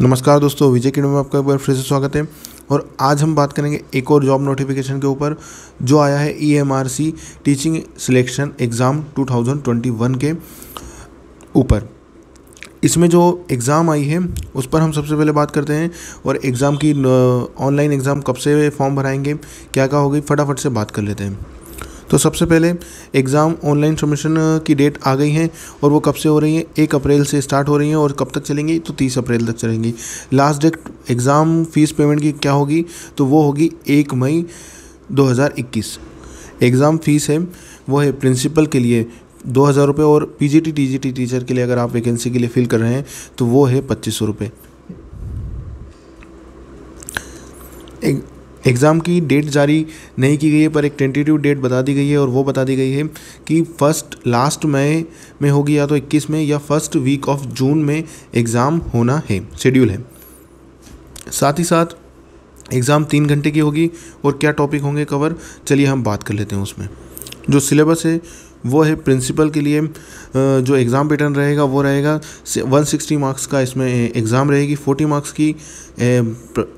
नमस्कार दोस्तों विजय किंडो में आपका एक बार फिर से स्वागत है और आज हम बात करेंगे एक और जॉब नोटिफिकेशन के ऊपर जो आया है ई टीचिंग सिलेक्शन एग्ज़ाम 2021 के ऊपर इसमें जो एग्ज़ाम आई है उस पर हम सबसे पहले बात करते हैं और एग्ज़ाम की ऑनलाइन एग्ज़ाम कब से फॉर्म भराएंगे क्या क्या होगी फटाफट से बात कर लेते हैं तो सबसे पहले एग्ज़ाम ऑनलाइन सबमिशन की डेट आ गई है और वो कब से हो रही है एक अप्रैल से स्टार्ट हो रही है और कब तक चलेंगी तो तीस अप्रैल तक चलेंगी last date exam fees payment की क्या होगी तो वो होगी एक मई 2021 एग्ज़ाम फ़ीस है वो है प्रिंसिपल के लिए दो हज़ार रुपये और जी टी टीचर के लिए अगर आप वैकेंसी के लिए फ़िल कर रहे हैं तो वो है पच्चीस सौ रुपये एग्ज़ाम की डेट जारी नहीं की गई है पर एक टेंटेटिव डेट बता दी गई है और वो बता दी गई है कि फर्स्ट लास्ट मई में होगी या तो 21 में या फर्स्ट वीक ऑफ जून में एग्ज़ाम होना है शेड्यूल है साथ ही साथ एग्ज़ाम तीन घंटे की होगी और क्या टॉपिक होंगे कवर चलिए हम बात कर लेते हैं उसमें जो सिलेबस है वो है प्रिंसिपल के लिए जो एग्ज़ाम पैटर्न रहेगा वो रहेगा 160 मार्क्स का इसमें एग्ज़ाम रहेगी 40 मार्क्स की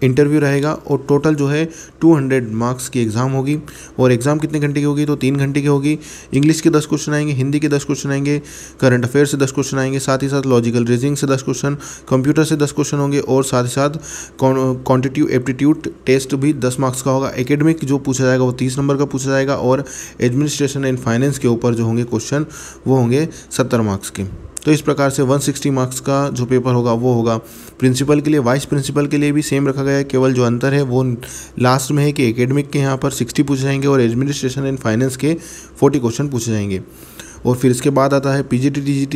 इंटरव्यू रहेगा और टोटल जो है 200 मार्क्स की एग्ज़ाम होगी और एग्ज़ाम कितने घंटे की होगी तो तीन घंटे की होगी इंग्लिश के दस क्वेश्चन आएंगे हिंदी के दस क्वेश्चन आएंगे करंट अफेयर से दस क्वेश्चन आएंगे साथ ही साथ लॉजिकल रीजनिंग से दस क्वेश्चन कंप्यूटर से दस क्वेश्चन होंगे और साथ ही साथ क्वान्टिटिव एप्टीट्यूड टेस्ट भी दस मार्क्स का होगा एकेडमिक जो पूछा जाएगा वो तीस नंबर का पूछा जाएगा और एडमिनिस्ट्रेशन एंड फाइनेंस के ऊपर पर जो होंगे क्वेश्चन वो होंगे सत्तर मार्क्स के तो इस प्रकार से 160 मार्क्स का जो पेपर होगा वो होगा प्रिंसिपल के लिए वाइस प्रिंसिपल के लिए भी सेम रखा गया है केवल जो अंतर है वो लास्ट में है कि एकेडमिक के यहाँ पर 60 पूछे जाएंगे और एडमिनिस्ट्रेशन एंड फाइनेंस के 40 क्वेश्चन पूछे जाएंगे और फिर इसके बाद आता है पी जी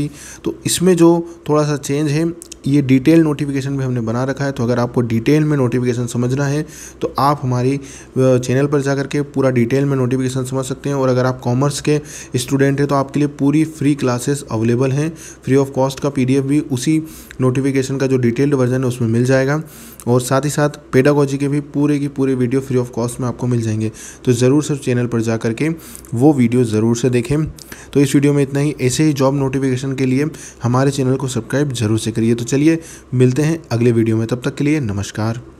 तो इसमें जो थोड़ा सा चेंज है ये डिटेल नोटिफिकेशन भी हमने बना रखा है तो अगर आपको डिटेल में नोटिफिकेशन समझना है तो आप हमारी चैनल पर जा के पूरा डिटेल में नोटिफिकेशन समझ सकते हैं और अगर आप कॉमर्स के स्टूडेंट हैं तो आपके लिए पूरी फ्री क्लासेस अवेलेबल हैं फ्री ऑफ कॉस्ट का पीडीएफ भी उसी नोटिफिकेशन का जो डिटेल्ड वर्जन है उसमें मिल जाएगा और साथ ही साथ पेडागोजी के भी पूरे की पूरे वीडियो फ्री ऑफ कॉस्ट में आपको मिल जाएंगे तो ज़रूर से चैनल पर जा करके वो वीडियो ज़रूर से देखें तो इस वीडियो में इतना ही ऐसे ही जॉब नोटिफिकेशन के लिए हमारे चैनल को सब्सक्राइब जरूर से करिए तो चलिए मिलते हैं अगले वीडियो में तब तक के लिए नमस्कार